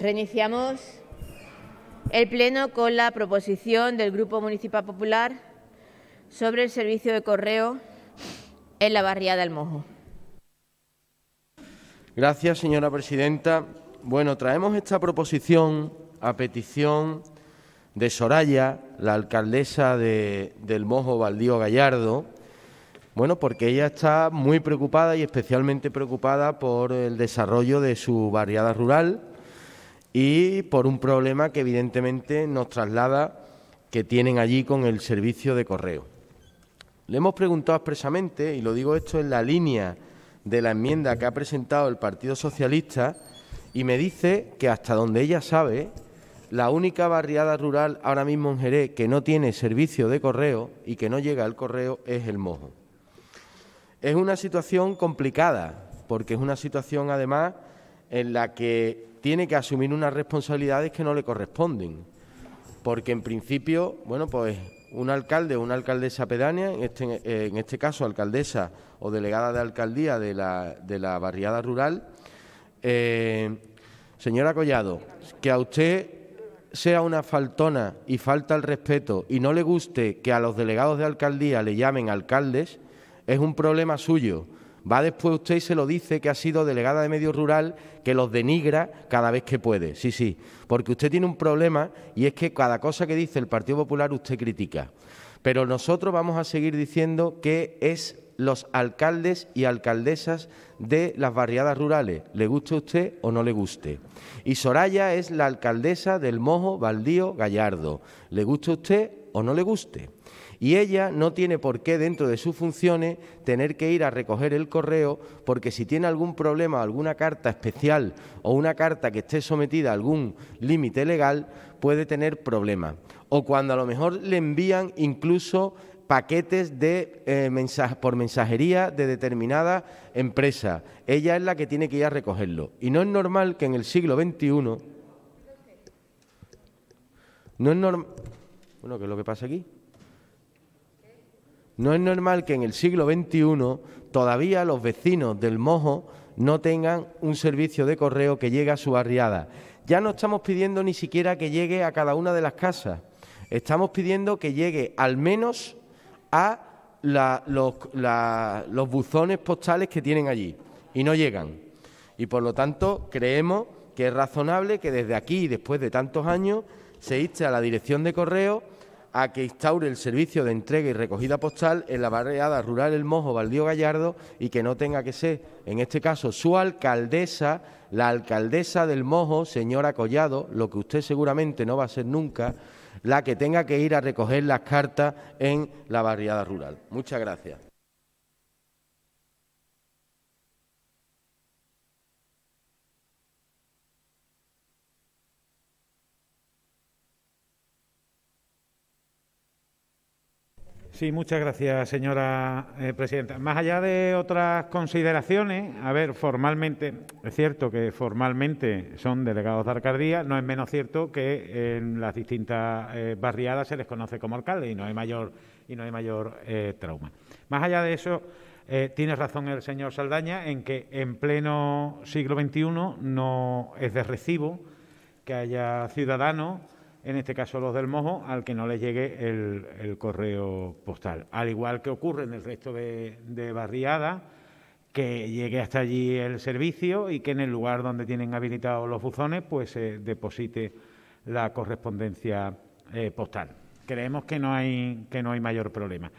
Reiniciamos el Pleno con la proposición del Grupo Municipal Popular sobre el servicio de correo en la barriada del Mojo. Gracias, señora presidenta. Bueno, traemos esta proposición a petición de Soraya, la alcaldesa del Mojo Baldío Gallardo, bueno, porque ella está muy preocupada y especialmente preocupada por el desarrollo de su barriada rural y por un problema que evidentemente nos traslada que tienen allí con el servicio de correo. Le hemos preguntado expresamente, y lo digo esto en la línea de la enmienda que ha presentado el Partido Socialista, y me dice que hasta donde ella sabe, la única barriada rural ahora mismo en Jerez que no tiene servicio de correo y que no llega al correo es el Mojo. Es una situación complicada, porque es una situación además en la que tiene que asumir unas responsabilidades que no le corresponden. Porque en principio, bueno, pues un alcalde o una alcaldesa pedánea, en este, este caso alcaldesa o delegada de alcaldía de la, barriada rural, eh, señora Collado, que a usted sea una faltona y falta el respeto y no le guste que a los delegados de alcaldía le llamen alcaldes, es un problema suyo Va después usted y se lo dice que ha sido delegada de medio rural, que los denigra cada vez que puede. Sí, sí, porque usted tiene un problema y es que cada cosa que dice el Partido Popular usted critica. Pero nosotros vamos a seguir diciendo que es los alcaldes y alcaldesas de las barriadas rurales, le guste a usted o no le guste. Y Soraya es la alcaldesa del Mojo Baldío Gallardo, le guste a usted o no le guste. Y ella no tiene por qué dentro de sus funciones tener que ir a recoger el correo porque si tiene algún problema, alguna carta especial o una carta que esté sometida a algún límite legal, puede tener problemas. O cuando a lo mejor le envían incluso paquetes de, eh, por mensajería de determinada empresa. Ella es la que tiene que ir a recogerlo. Y no es normal que en el siglo XXI... No es normal... Bueno, ¿qué es lo que pasa aquí? No es normal que en el siglo XXI todavía los vecinos del Mojo no tengan un servicio de correo que llegue a su barriada. Ya no estamos pidiendo ni siquiera que llegue a cada una de las casas. Estamos pidiendo que llegue al menos a los, buzones postales que tienen allí y no llegan. Y por lo tanto creemos que es razonable que desde aquí, después de tantos años, se inste a la dirección de correo a que instaure el servicio de entrega y recogida postal en la barriada rural El Mojo valdío Gallardo y que no tenga que ser, en este caso, su alcaldesa, la alcaldesa del Mojo, señora Collado, lo que usted seguramente no va a ser nunca, la que tenga que ir a recoger las cartas en la barriada rural. Muchas gracias. Sí, muchas gracias, señora eh, presidenta. Más allá de otras consideraciones, a ver, formalmente, es cierto que formalmente son delegados de alcaldía, no es menos cierto que en las distintas eh, barriadas se les conoce como alcalde y no hay mayor, y no hay mayor eh, trauma. Más allá de eso, tiene razón el señor Saldaña en que en pleno siglo XXI no es de recibo que haya ciudadanos en este caso los del Mojo, al que no les llegue el, correo postal. Al igual que ocurre en el resto de, de barriadas, que llegue hasta allí el servicio y que en el lugar donde tienen habilitados los buzones, pues se deposite la correspondencia eh, postal. Creemos que no hay, que no hay mayor problema.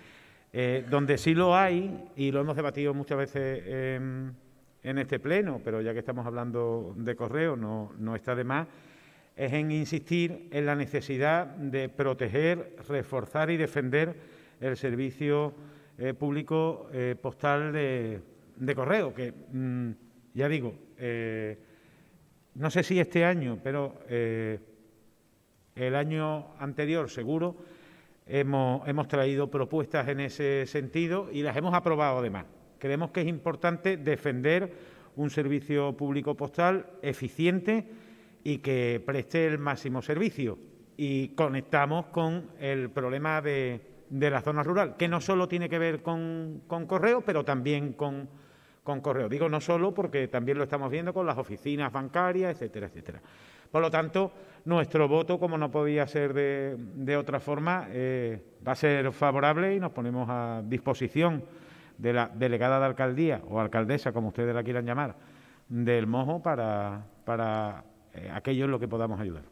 Eh, donde sí lo hay, y lo hemos debatido muchas veces em, en este pleno, pero ya que estamos hablando de correo, no está de más es en insistir en la necesidad de proteger, reforzar y defender el servicio eh, público eh, postal de, correo, que mm, ya digo, eh, no sé si este año, pero el año anterior seguro, hemos, hemos traído propuestas en ese sentido y las hemos aprobado además. Creemos que es importante defender un servicio público postal eficiente, y que preste el máximo servicio. Y conectamos con el problema de, de la zona rural, que no solo tiene que ver con, correo, pero también con, con correo. Digo no solo porque también lo estamos viendo con las oficinas bancarias, etcétera, etcétera. Por lo tanto, nuestro voto, como no podía ser de, de otra forma, eh, va a ser favorable y nos ponemos a disposición de la delegada de alcaldía o alcaldesa, como ustedes la quieran llamar, del Mojo para, para eh, aquello es lo que podamos ayudar.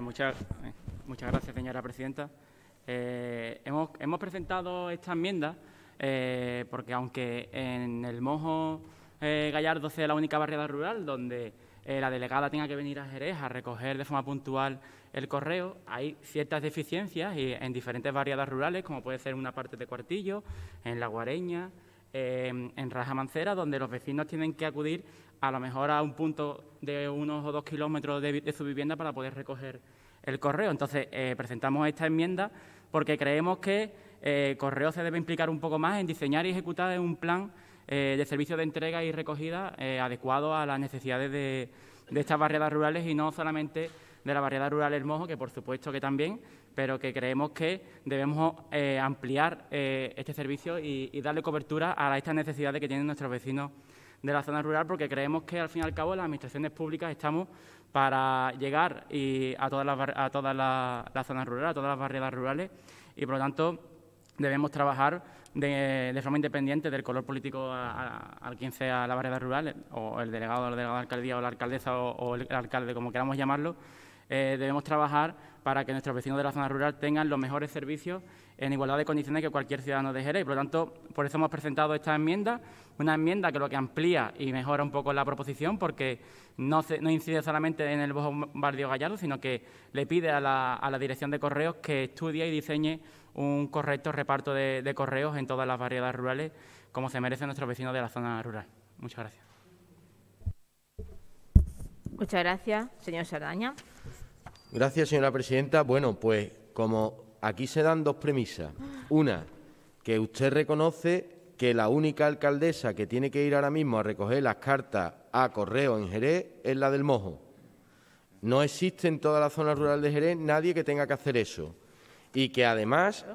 muchas, eh, muchas gracias, señora presidenta. Eh, hemos, presentado esta enmienda porque, aunque en el Mojo Gallardo sea la única barrera rural donde eh, la delegada tenga que venir a Jerez a recoger de forma puntual el correo. Hay ciertas deficiencias y en diferentes variedades rurales, como puede ser una parte de Cuartillo, en La Guareña, em, en Raja Mancera, donde los vecinos tienen que acudir a lo mejor a un punto de unos o dos kilómetros de, su vivienda para poder recoger el correo. Entonces, eh, presentamos esta enmienda porque creemos que eh, el Correo se debe implicar un poco más en diseñar y ejecutar un plan eh, de servicio de entrega y recogida eh, adecuado a las necesidades de, estas barriadas rurales y no solamente de la barriada rural El Mojo, que por supuesto que también, pero que creemos que debemos eh, ampliar este servicio y, darle cobertura a estas necesidades que tienen nuestros vecinos de la zona rural, porque creemos que al fin y al cabo las administraciones públicas estamos para llegar a todas las zonas rurales, a todas las barriadas rurales, y por lo tanto debemos trabajar de, forma independiente del color político al 15 a la variedad rural, eh, o el delegado, el delegado de alcaldía o la alcaldesa o el alcalde, como queramos llamarlo, eh, debemos trabajar para que nuestros vecinos de la zona rural tengan los mejores servicios en igualdad de condiciones que cualquier ciudadano de Jerez. Por lo tanto, por eso hemos presentado esta enmienda, una enmienda que lo que amplía y mejora un poco la proposición, porque no, incide solamente en el barrio Gallardo, sino que le pide a la, Dirección de Correos que estudie y diseñe un correcto reparto de, correos en todas las variedades rurales, como se merecen nuestros vecinos de la zona rural. Muchas gracias. Muchas gracias, señor Sardaña. Gracias, señora presidenta. Bueno, pues como aquí se dan dos premisas. Una, que usted reconoce que la única alcaldesa que tiene que ir ahora mismo a recoger las cartas a correo en Jerez es la del Mojo. No existe en toda la zona rural de Jerez nadie que tenga que hacer eso. Y que además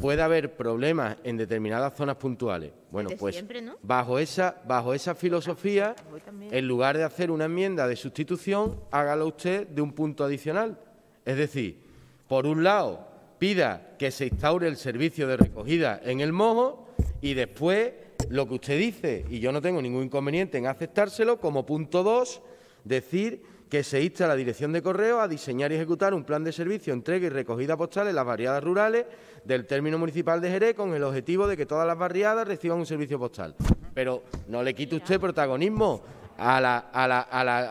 puede haber problemas en determinadas zonas puntuales. Bueno, pues bajo, esa, bajo esa filosofía, ah, en lugar de hacer una enmienda de sustitución, hágalo usted de un punto adicional. Es decir, por un lado, pida que se instaure el servicio de recogida en el mojo y después lo que usted dice, y yo no tengo ningún inconveniente en aceptárselo, como punto dos, decir que se insta a la Dirección de Correo a diseñar y ejecutar un plan de servicio, entrega y recogida postal en las barriadas rurales del término municipal de Jerez con el objetivo de que todas las barriadas reciban un servicio postal. Pero no le quite usted protagonismo a la,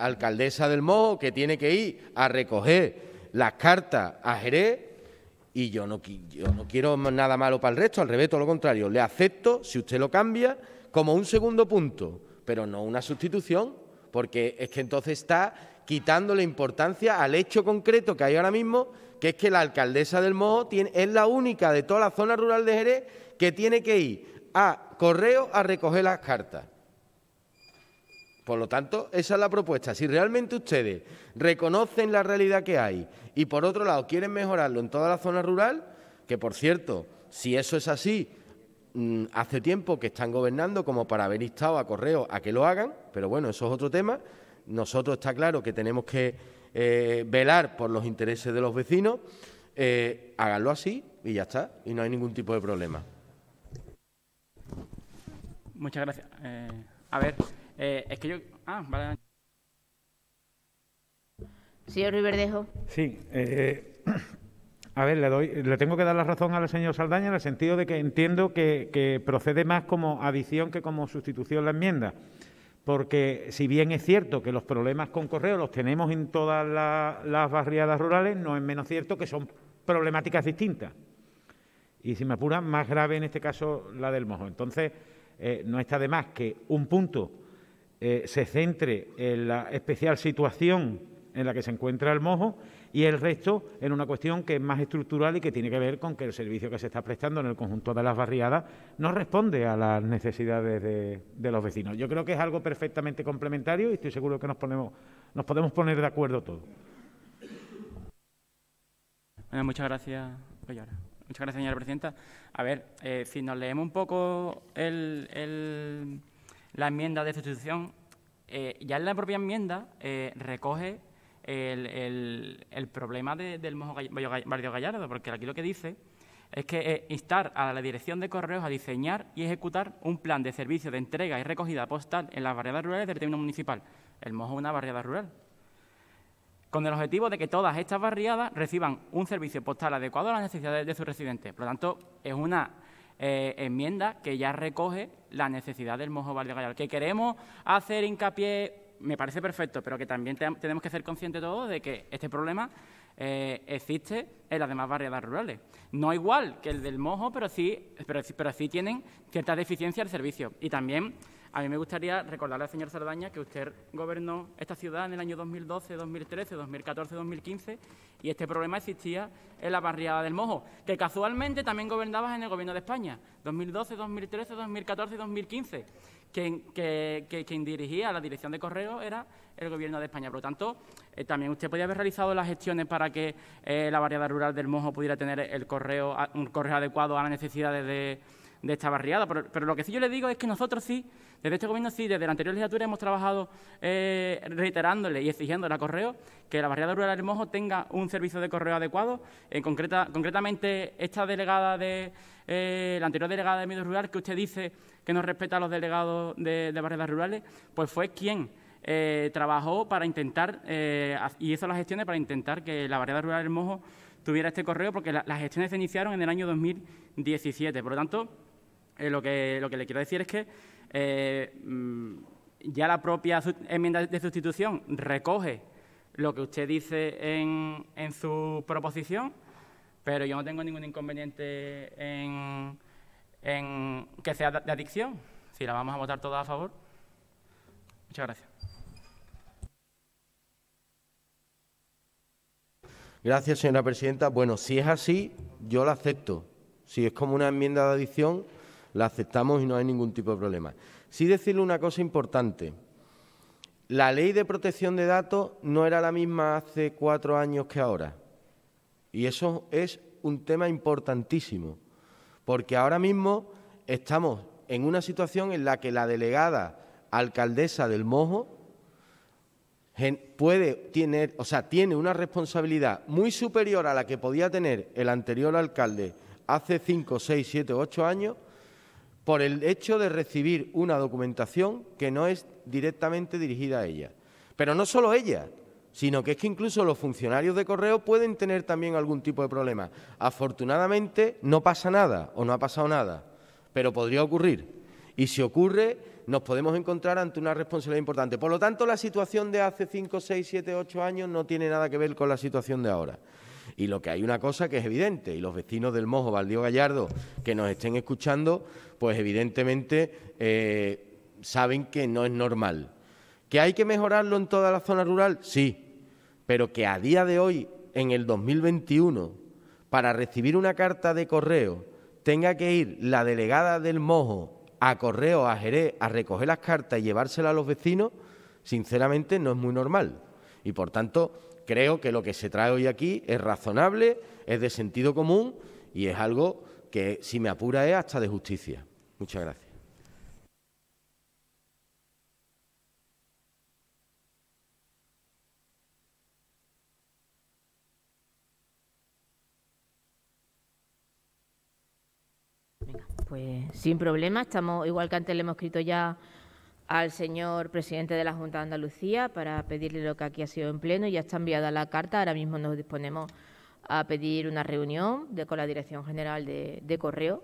alcaldesa del Mojo que tiene que ir a recoger las cartas a Jerez y yo no quiero nada malo para el resto, al revés, todo lo contrario. Le acepto, si usted lo cambia, como un segundo punto, pero no una sustitución, porque es que entonces está la importancia al hecho concreto que hay ahora mismo, que es que la alcaldesa del Mojo es la única de toda la zona rural de Jerez que tiene que ir a correo a recoger las cartas. Por lo tanto, esa es la propuesta. Si realmente ustedes reconocen la realidad que hay y, por otro lado, quieren mejorarlo en toda la zona rural, que, por cierto, si eso es así, mm, hace tiempo que están gobernando como para haber instado a correo a que lo hagan, pero bueno, eso es otro tema. Nosotros está claro que tenemos que eh, velar por los intereses de los vecinos. Eh, háganlo así y ya está, y no hay ningún tipo de problema. Muchas gracias. Eh, a ver, es que yo. Ah, vale. Señor Riverdejo. Sí. A ver, le, doy, le tengo que dar la razón al señor Saldaña en el sentido de que entiendo que, que procede más como adición que como sustitución la enmienda porque si bien es cierto que los problemas con correo los tenemos en todas las barriadas rurales, no es menos cierto que son problemáticas distintas. Y si me apuran, más grave en este caso la del mojo. Entonces, eh, no está de más que un punto eh, se centre en la especial situación en la que se encuentra el mojo y el resto en una cuestión que es más estructural y que tiene que ver con que el servicio que se está prestando en el conjunto de las barriadas no responde a las necesidades de, los vecinos. Yo creo que es algo perfectamente complementario y estoy seguro que nos, ponemos, podemos poner de acuerdo todos. muchas gracias. Muchas gracias, señora presidenta. A ver, eh, si nos leemos un poco la enmienda de sustitución, eh, ya en la propia enmienda eh, recoge el, problema del mojo Barrio Gallardo, porque aquí lo que dice es que instar a la Dirección de Correos a diseñar y ejecutar un plan de servicio de entrega y recogida postal en las barriadas rurales del término municipal. El mojo es una barriada rural. Con el objetivo de que todas estas barriadas reciban un servicio postal adecuado a las necesidades de sus residentes. Por lo tanto, es una eh, enmienda que ya recoge la necesidad del mojo Barrio Gallardo. Que queremos hacer hincapié me parece perfecto, pero que también tenemos que ser conscientes todos de que este problema eh, existe en las demás barriadas rurales. No igual que el del Mojo, pero sí, pero, pero sí tienen cierta deficiencia del servicio. Y también a mí me gustaría recordarle al señor Sardaña que usted gobernó esta ciudad en el año 2012, 2013, 2014, 2015 y este problema existía en la barriada del Mojo, que casualmente también gobernabas en el Gobierno de España, 2012, 2013, 2014 y 2015 quien, que, que, quien dirigía la dirección de correo era el Gobierno de España. Por lo tanto, eh, también usted podía haber realizado las gestiones para que eh, la barriada rural del Mojo pudiera tener el correo, un correo adecuado a las necesidades de, esta barriada. pero, lo que sí yo le digo es que nosotros sí desde este gobierno sí, desde la anterior legislatura hemos trabajado eh, reiterándole y exigiendo a Correo que la barriada rural Mojo tenga un servicio de correo adecuado. En concreta, concretamente, esta delegada de eh, la anterior delegada de medio rural que usted dice que no respeta a los delegados de, de rurales, pues fue quien eh, trabajó para intentar y hizo las gestiones para intentar que la barriada rural Mojo tuviera este correo, porque las gestiones se iniciaron en el año 2017. Por lo tanto, lo, que, lo que le quiero decir es que eh, mm, ya la propia enmienda de sustitución recoge lo que usted dice en, en su proposición, pero yo no tengo ningún inconveniente en, que sea de adicción. Si la vamos a votar todas a favor. Muchas gracias. Gracias, señora presidenta. Bueno, si es así, yo la acepto. Si es como una enmienda de adicción la aceptamos y no hay ningún tipo de problema. Sí decirle una cosa importante. La ley de protección de datos no era la misma hace cuatro años que ahora. Y eso es un tema importantísimo, porque ahora mismo estamos en una situación en la que la delegada alcaldesa del Mojo puede tener, o sea, tiene una responsabilidad muy superior a la que podía tener el anterior alcalde hace cinco, seis, siete, ocho años por el hecho de recibir una documentación que no es directamente dirigida a ella. Pero no solo ella, sino que es que incluso los funcionarios de correo pueden tener también algún tipo de problema. Afortunadamente no pasa nada o no ha pasado nada, pero podría ocurrir. Y si ocurre, nos podemos encontrar ante una responsabilidad importante. Por lo tanto, la situación de hace cinco, seis, siete, ocho años no tiene nada que ver con la situación de ahora. Y lo que hay una cosa que es evidente, y los vecinos del Mojo, Valdío Gallardo, que nos estén escuchando, pues evidentemente eh, saben que no es normal. ¿Que hay que mejorarlo en toda la zona rural? Sí, pero que a día de hoy, en el 2021, para recibir una carta de correo, tenga que ir la delegada del Mojo a correo a Jerez a recoger las cartas y llevárselas a los vecinos, sinceramente no es muy normal. Y por tanto, creo que lo que se trae hoy aquí es razonable, es de sentido común y es algo que, si me apura, es hasta de justicia. Muchas gracias. pues sin problema, estamos igual que antes le hemos escrito ya al señor presidente de la Junta de Andalucía para pedirle lo que aquí ha sido en pleno. Ya está enviada la carta, ahora mismo nos disponemos a pedir una reunión de, con la Dirección General de, Correo,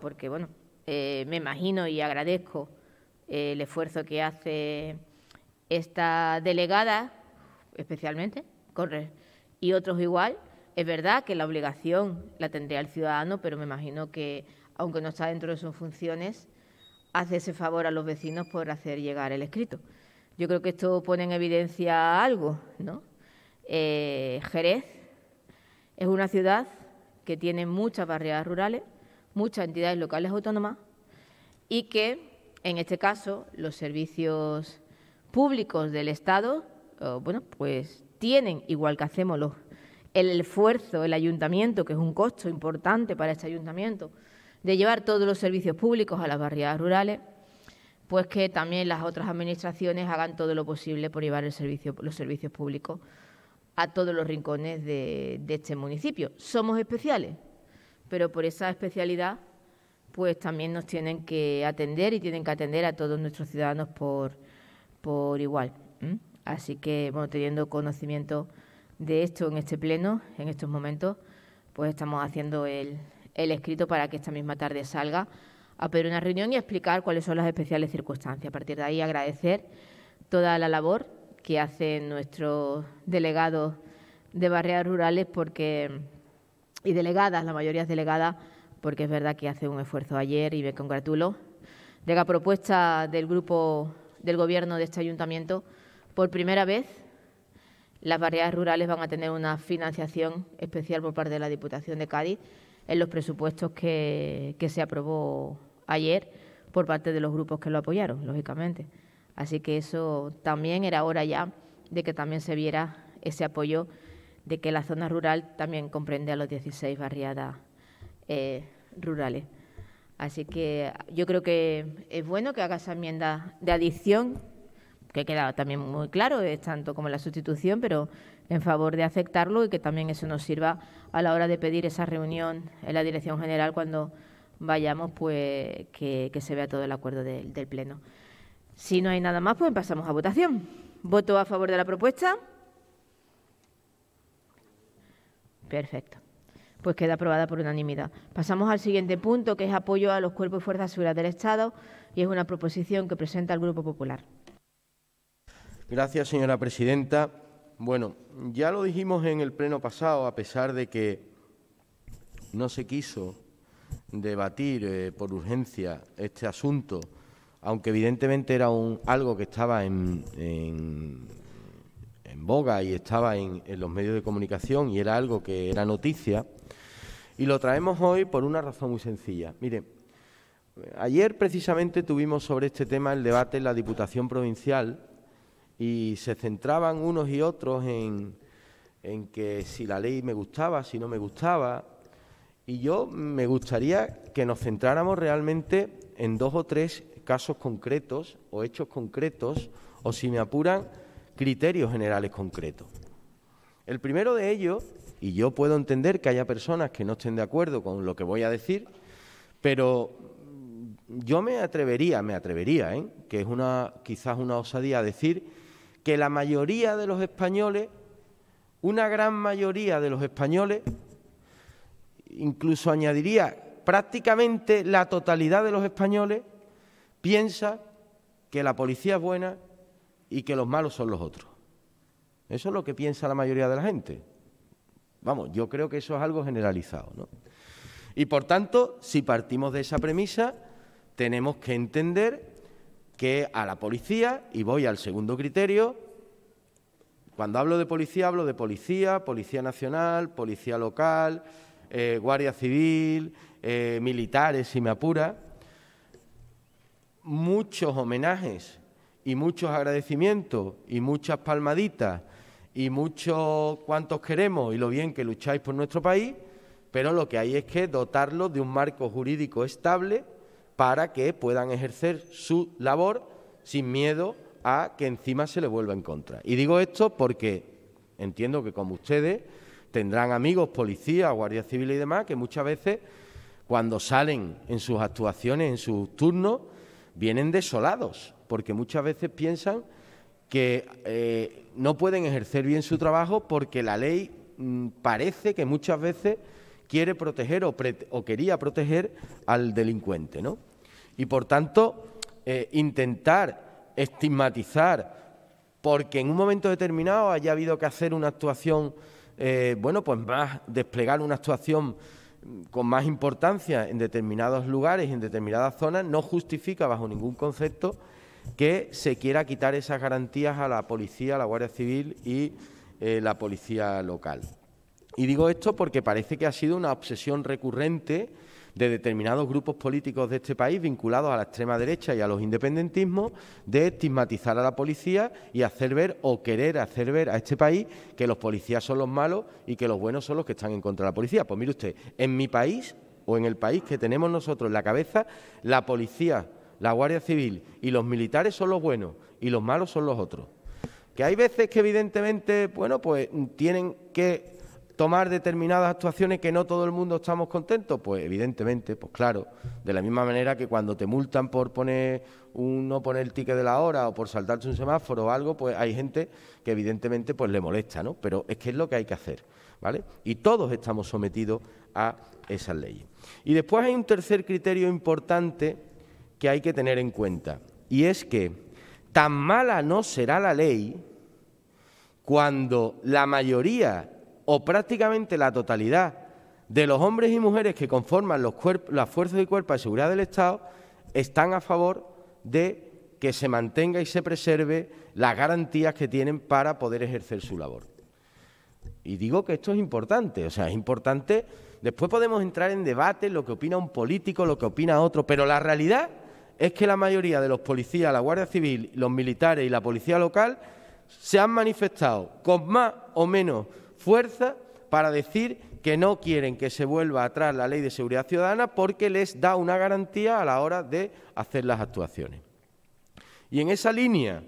porque, bueno, eh, me imagino y agradezco eh, el esfuerzo que hace esta delegada, especialmente, corre, y otros igual. Es verdad que la obligación la tendría el ciudadano, pero me imagino que, aunque no está dentro de sus funciones, hace ese favor a los vecinos por hacer llegar el escrito. Yo creo que esto pone en evidencia algo, ¿no? Eh, Jerez es una ciudad que tiene muchas barriadas rurales, muchas entidades locales autónomas y que, en este caso, los servicios públicos del Estado, eh, bueno, pues tienen, igual que hacemos el esfuerzo, el ayuntamiento, que es un costo importante para este ayuntamiento, de llevar todos los servicios públicos a las barriadas rurales, pues que también las otras administraciones hagan todo lo posible por llevar los servicios públicos a todos los rincones de, este municipio. Somos especiales, pero por esa especialidad pues también nos tienen que atender y tienen que atender a todos nuestros ciudadanos por, igual. Así que, bueno, teniendo conocimiento de esto en este pleno, en estos momentos, pues estamos haciendo el, el escrito para que esta misma tarde salga a pedir una reunión y explicar cuáles son las especiales circunstancias. A partir de ahí, agradecer toda la labor que hacen nuestros delegados de barreras rurales porque y delegadas, la mayoría es delegada, porque es verdad que hace un esfuerzo ayer y me congratulo. de la propuesta del grupo del gobierno de este ayuntamiento. Por primera vez, las barreras rurales van a tener una financiación especial por parte de la Diputación de Cádiz en los presupuestos que, se aprobó ayer por parte de los grupos que lo apoyaron, lógicamente. Así que eso también era hora ya de que también se viera ese apoyo de que la zona rural también comprende a los 16 barriadas eh, rurales. Así que yo creo que es bueno que haga esa enmienda de adición, que ha quedado también muy claro, es tanto como la sustitución, pero en favor de aceptarlo y que también eso nos sirva a la hora de pedir esa reunión en la Dirección General cuando vayamos, pues que, se vea todo el acuerdo del Pleno. Si no hay nada más, pues pasamos a votación. ¿Voto a favor de la propuesta? Perfecto. Pues queda aprobada por unanimidad. Pasamos al siguiente punto, que es apoyo a los cuerpos y fuerzas de del Estado, y es una proposición que presenta el Grupo Popular. Gracias, señora presidenta. Bueno, ya lo dijimos en el pleno pasado, a pesar de que no se quiso debatir eh, por urgencia este asunto, aunque evidentemente era algo que estaba en, boga y estaba en, los medios de comunicación y era algo que era noticia, y lo traemos hoy por una razón muy sencilla. Mire, ayer precisamente tuvimos sobre este tema el debate en la Diputación Provincial y se centraban unos y otros en, en que si la ley me gustaba, si no me gustaba. Y yo me gustaría que nos centráramos realmente en dos o tres casos concretos o hechos concretos o, si me apuran, criterios generales concretos. El primero de ellos, y yo puedo entender que haya personas que no estén de acuerdo con lo que voy a decir, pero yo me atrevería, me atrevería, ¿eh? que es una, quizás una osadía decir que la mayoría de los españoles, una gran mayoría de los españoles, incluso añadiría prácticamente la totalidad de los españoles, piensa que la policía es buena y que los malos son los otros. Eso es lo que piensa la mayoría de la gente. Vamos, yo creo que eso es algo generalizado. Y por tanto, si partimos de esa premisa, tenemos que entender que a la policía, y voy al segundo criterio, cuando hablo de policía hablo de policía, policía nacional, policía local, eh, guardia civil, eh, militares, si me apura, muchos homenajes y muchos agradecimientos y muchas palmaditas y muchos cuantos queremos y lo bien que lucháis por nuestro país, pero lo que hay es que dotarlo de un marco jurídico estable para que puedan ejercer su labor sin miedo a que encima se le vuelva en contra. Y digo esto porque entiendo que como ustedes tendrán amigos, policías, guardia civil y demás, que muchas veces cuando salen en sus actuaciones, en sus turnos, vienen desolados, porque muchas veces piensan que eh, no pueden ejercer bien su trabajo porque la ley mm, parece que muchas veces quiere proteger o, o quería proteger al delincuente, ¿no? Y por tanto, eh, intentar estigmatizar, porque en un momento determinado haya habido que hacer una actuación, eh, bueno, pues más, desplegar una actuación mm, con más importancia en determinados lugares, y en determinadas zonas, no justifica bajo ningún concepto que se quiera quitar esas garantías a la policía, a la Guardia Civil y eh, la policía local. Y digo esto porque parece que ha sido una obsesión recurrente de determinados grupos políticos de este país vinculados a la extrema derecha y a los independentismos de estigmatizar a la policía y hacer ver o querer hacer ver a este país que los policías son los malos y que los buenos son los que están en contra de la policía. Pues mire usted, en mi país o en el país que tenemos nosotros en la cabeza, la policía, la Guardia Civil y los militares son los buenos y los malos son los otros. Que hay veces que evidentemente, bueno, pues tienen que tomar determinadas actuaciones que no todo el mundo estamos contentos? Pues evidentemente, pues claro, de la misma manera que cuando te multan por poner un, no poner el ticket de la hora o por saltarse un semáforo o algo, pues hay gente que evidentemente pues le molesta, ¿no? Pero es que es lo que hay que hacer, ¿vale? Y todos estamos sometidos a esas leyes. Y después hay un tercer criterio importante que hay que tener en cuenta y es que tan mala no será la ley cuando la mayoría o prácticamente la totalidad de los hombres y mujeres que conforman los las fuerzas y cuerpos de seguridad del Estado están a favor de que se mantenga y se preserve las garantías que tienen para poder ejercer su labor. Y digo que esto es importante, o sea, es importante, después podemos entrar en debate lo que opina un político, lo que opina otro, pero la realidad es que la mayoría de los policías, la Guardia Civil, los militares y la policía local se han manifestado con más o menos fuerza para decir que no quieren que se vuelva atrás la ley de seguridad ciudadana porque les da una garantía a la hora de hacer las actuaciones. Y en esa línea,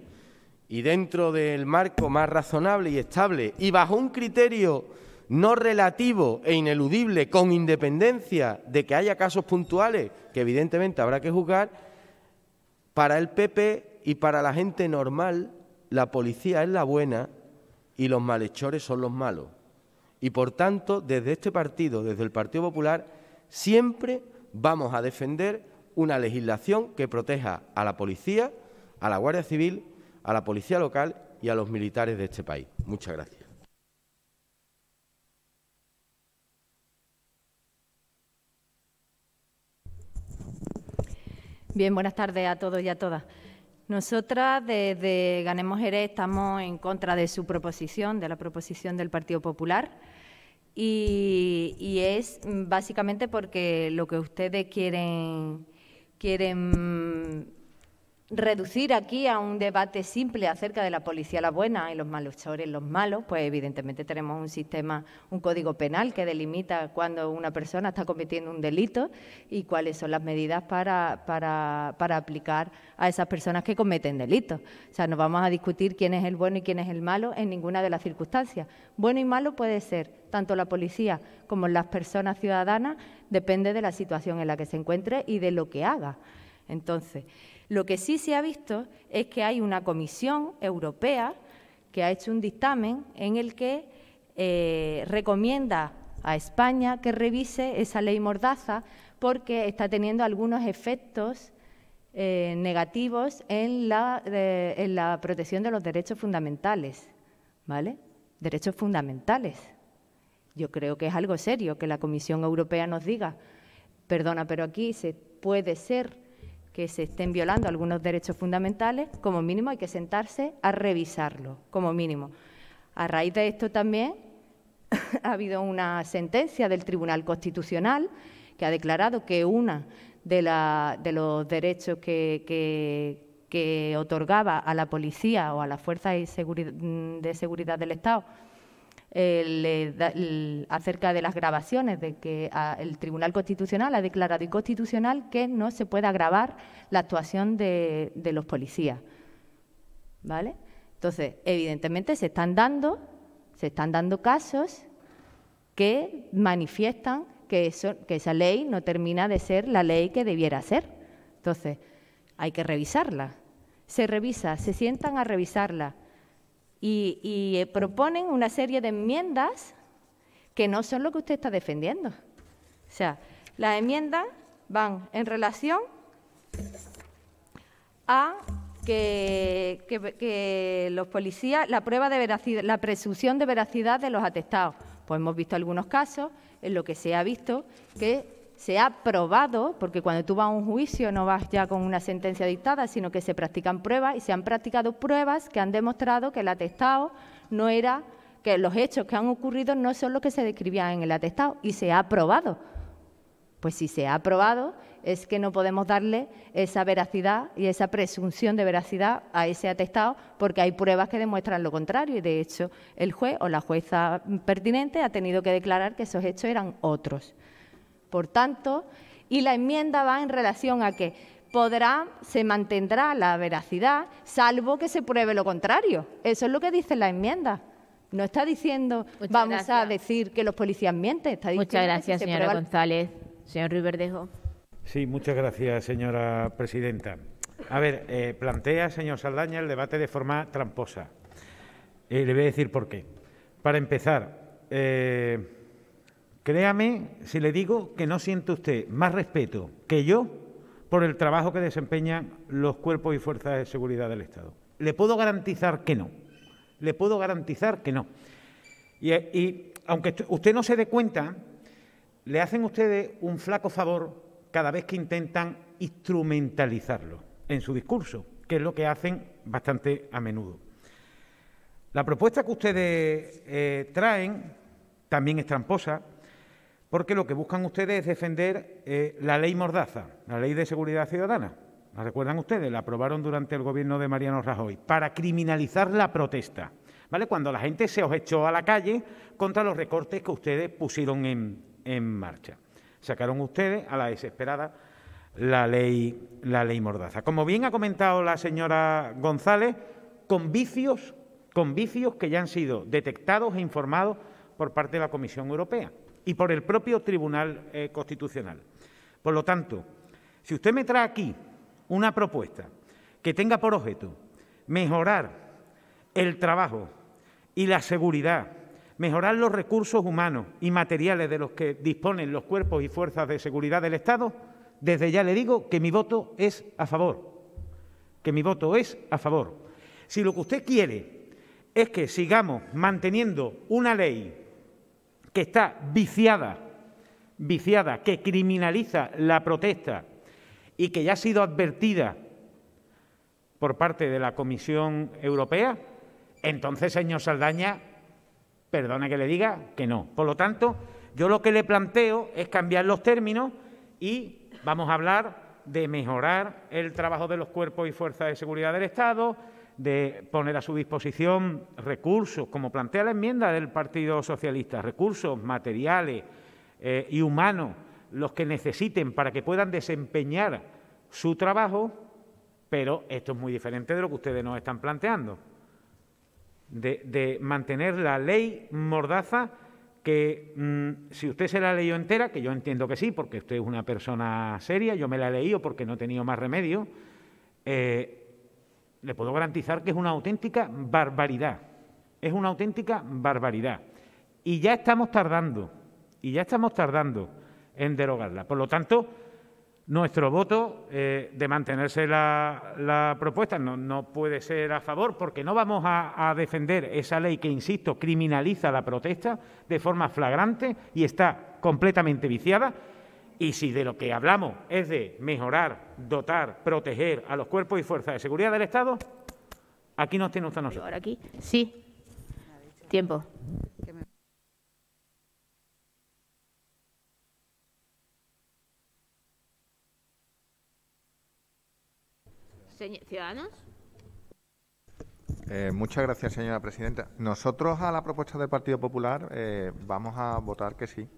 y dentro del marco más razonable y estable, y bajo un criterio no relativo e ineludible, con independencia de que haya casos puntuales, que evidentemente habrá que juzgar, para el PP y para la gente normal, la policía es la buena y los malhechores son los malos. Y por tanto, desde este partido, desde el Partido Popular, siempre vamos a defender una legislación que proteja a la policía, a la Guardia Civil, a la policía local y a los militares de este país. Muchas gracias. Bien, buenas tardes a todos y a todas. Nosotras desde Ganemos Jerez estamos en contra de su proposición, de la proposición del Partido Popular. Y, y, es mm, básicamente porque lo que ustedes quieren, quieren reducir aquí a un debate simple acerca de la policía la buena y los malhechores los malos, pues evidentemente tenemos un sistema, un código penal que delimita cuando una persona está cometiendo un delito y cuáles son las medidas para, para, para aplicar a esas personas que cometen delitos. O sea, no vamos a discutir quién es el bueno y quién es el malo en ninguna de las circunstancias. Bueno y malo puede ser tanto la policía como las personas ciudadanas, depende de la situación en la que se encuentre y de lo que haga. Entonces, lo que sí se ha visto es que hay una comisión europea que ha hecho un dictamen en el que eh, recomienda a España que revise esa ley mordaza porque está teniendo algunos efectos eh, negativos en la, en la protección de los derechos fundamentales. ¿Vale? Derechos fundamentales. Yo creo que es algo serio que la Comisión Europea nos diga, perdona, pero aquí se puede ser que se estén violando algunos derechos fundamentales, como mínimo hay que sentarse a revisarlo, como mínimo. A raíz de esto también ha habido una sentencia del Tribunal Constitucional que ha declarado que uno de, los derechos que, otorgaba a la policía o a las fuerzas de seguridad del Estado eh, acerca de las grabaciones, de que ah, el Tribunal Constitucional ha declarado inconstitucional que no se pueda grabar la actuación de, los policías. ¿Vale? Entonces, evidentemente se están dando, se están dando casos que manifiestan que, que esa ley no termina de ser la ley que debiera ser. Entonces, hay que revisarla. Se revisa, se sientan a revisarla y, eh, proponen una serie de enmiendas que no son lo que usted está defendiendo. O sea, las enmiendas van en relación a que, que, los policías, la prueba de veracidad, la presunción de veracidad de los atestados. Pues hemos visto algunos casos en lo que se ha visto que se ha probado, porque cuando tú vas a un juicio no vas ya con una sentencia dictada, sino que se practican pruebas y se han practicado pruebas que han demostrado que el atestado no era, que los hechos que han ocurrido no son los que se describían en el atestado y se ha probado. Pues si se ha probado, es que no podemos darle esa veracidad y esa presunción de veracidad a ese atestado porque hay pruebas que demuestran lo contrario y de hecho el juez o la jueza pertinente ha tenido que declarar que esos hechos eran otros. Por tanto, y la enmienda va en relación a que podrá, se mantendrá la veracidad, salvo que se pruebe lo contrario. Eso es lo que dice la enmienda. No está diciendo, vamos a decir que los policías mienten. Está diciendo muchas gracias, señora González. Señor Riverdejo. Sí, muchas gracias, señora presidenta. A ver, eh, plantea, señor Saldaña, el debate de forma tramposa. Eh, le voy a decir por qué. Para empezar, eh, Créame si le digo que no siente usted más respeto que yo por el trabajo que desempeñan los cuerpos y fuerzas de seguridad del Estado. Le puedo garantizar que no. Le puedo garantizar que no. Y, aunque usted no se dé cuenta, le hacen ustedes un flaco favor cada vez que intentan instrumentalizarlo en su discurso, que es lo que hacen bastante a menudo. La propuesta que ustedes eh, traen también es tramposa porque lo que buscan ustedes es defender eh, la ley Mordaza, la ley de seguridad ciudadana. ¿La recuerdan ustedes? La aprobaron durante el gobierno de Mariano Rajoy para criminalizar la protesta, ¿vale? Cuando la gente se os echó a la calle contra los recortes que ustedes pusieron en, marcha. Sacaron ustedes a la desesperada la ley, la ley Mordaza. Como bien ha comentado la señora González, con vicios, con vicios que ya han sido detectados e informados por parte de la Comisión Europea y por el propio Tribunal eh, Constitucional. Por lo tanto, si usted me trae aquí una propuesta que tenga por objeto mejorar el trabajo y la seguridad, mejorar los recursos humanos y materiales de los que disponen los cuerpos y fuerzas de seguridad del Estado, desde ya le digo que mi voto es a favor, que mi voto es a favor. Si lo que usted quiere es que sigamos manteniendo una ley que está viciada, viciada, que criminaliza la protesta y que ya ha sido advertida por parte de la Comisión Europea, entonces, señor Saldaña, perdone que le diga que no. Por lo tanto, yo lo que le planteo es cambiar los términos y vamos a hablar de mejorar el trabajo de los cuerpos y fuerzas de seguridad del Estado, de poner a su disposición recursos, como plantea la enmienda del Partido Socialista, recursos materiales eh, y humanos, los que necesiten para que puedan desempeñar su trabajo, pero esto es muy diferente de lo que ustedes nos están planteando, de, mantener la ley mordaza que mm, si usted se la leído entera, que yo entiendo que sí, porque usted es una persona seria, yo me la he leído porque no he tenido más remedio, eh, le puedo garantizar que es una auténtica barbaridad. Es una auténtica barbaridad. Y ya estamos tardando, y ya estamos tardando en derogarla. Por lo tanto, nuestro voto eh, de mantenerse la, propuesta no, puede ser a favor porque no vamos a, defender esa ley que, insisto, criminaliza la protesta de forma flagrante y está completamente viciada y si de lo que hablamos es de mejorar, dotar, proteger a los cuerpos y fuerzas de seguridad del Estado, aquí nos tiene usted nosotros. Ahora aquí, sí. Tiempo. ¿Ciudadanos? Eh, muchas gracias, señora presidenta. Nosotros a la propuesta del Partido Popular eh, vamos a votar que sí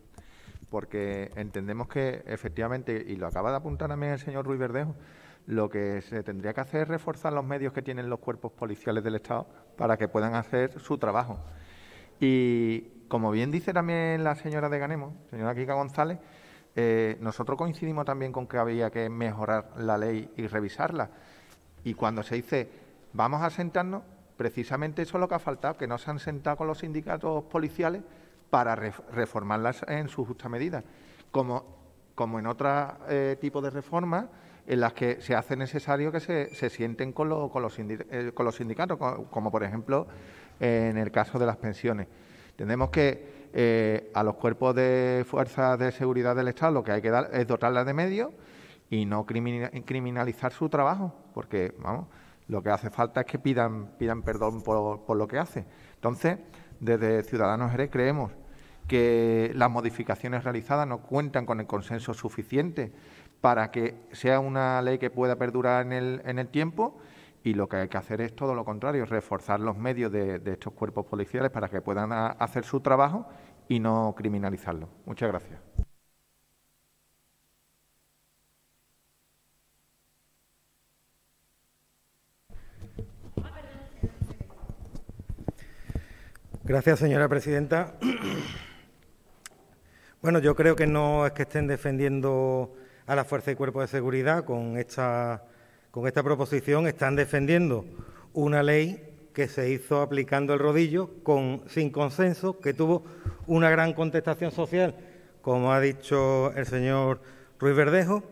porque entendemos que efectivamente, y lo acaba de apuntar también el señor Ruiz Verdejo, lo que se tendría que hacer es reforzar los medios que tienen los cuerpos policiales del Estado para que puedan hacer su trabajo. Y como bien dice también la señora de Ganemos, señora Kika González, eh, nosotros coincidimos también con que había que mejorar la ley y revisarla. Y cuando se dice vamos a sentarnos, precisamente eso es lo que ha faltado, que no se han sentado con los sindicatos policiales para reformarlas en su justa medida, como, como en otro eh, tipo de reformas en las que se hace necesario que se, sienten eh, con, los sindicatos, como, por ejemplo en el caso de las pensiones. Tenemos que eh, a los cuerpos de fuerzas de seguridad del Estado lo que hay que dar es dotarlas de medios y no criminalizar su trabajo, porque vamos, lo que hace falta es que pidan, pidan perdón por, por lo que hace. Entonces, desde Ciudadanos Jerez creemos que las modificaciones realizadas no cuentan con el consenso suficiente para que sea una ley que pueda perdurar en el, tiempo y lo que hay que hacer es todo lo contrario, reforzar los medios de, estos cuerpos policiales para que puedan hacer su trabajo y no criminalizarlo. Muchas gracias. Gracias, señora presidenta. Bueno, yo creo que no es que estén defendiendo a la Fuerza y Cuerpo de Seguridad con esta, con esta proposición, están defendiendo una ley que se hizo aplicando el rodillo sin consenso, que tuvo una gran contestación social, como ha dicho el señor Ruiz Verdejo,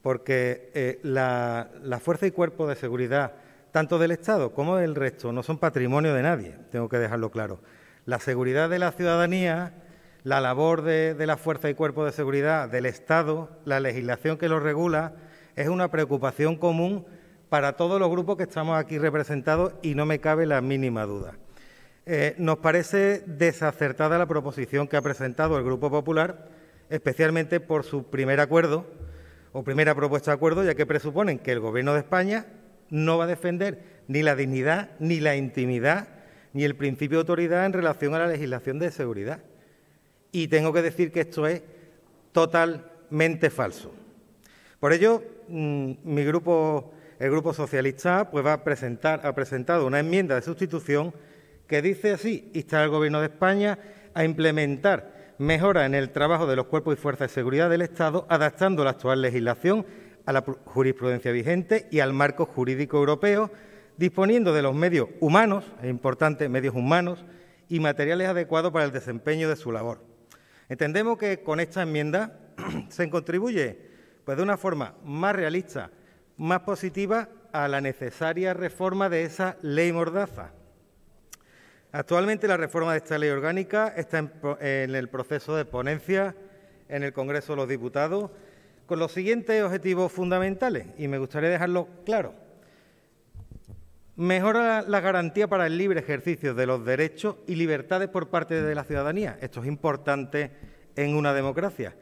porque eh, la, la Fuerza y Cuerpo de Seguridad, tanto del Estado como del resto, no son patrimonio de nadie, tengo que dejarlo claro. La seguridad de la ciudadanía la labor de, la fuerza y cuerpo de seguridad del Estado, la legislación que lo regula, es una preocupación común para todos los grupos que estamos aquí representados y no me cabe la mínima duda. Eh, nos parece desacertada la proposición que ha presentado el Grupo Popular, especialmente por su primer acuerdo o primera propuesta de acuerdo, ya que presuponen que el Gobierno de España no va a defender ni la dignidad, ni la intimidad, ni el principio de autoridad en relación a la legislación de seguridad y tengo que decir que esto es totalmente falso. Por ello, mm, mi grupo, el Grupo Socialista, pues va a presentar, ha presentado una enmienda de sustitución que dice así, instar al Gobierno de España a implementar mejoras en el trabajo de los cuerpos y fuerzas de seguridad del Estado, adaptando la actual legislación a la jurisprudencia vigente y al marco jurídico europeo, disponiendo de los medios humanos, es importante, medios humanos y materiales adecuados para el desempeño de su labor Entendemos que con esta enmienda se contribuye, pues de una forma más realista, más positiva, a la necesaria reforma de esa ley mordaza. Actualmente la reforma de esta ley orgánica está en, en el proceso de ponencia en el Congreso de los Diputados con los siguientes objetivos fundamentales y me gustaría dejarlo claro. Mejora la garantía para el libre ejercicio de los derechos y libertades por parte de la ciudadanía. Esto es importante en una democracia,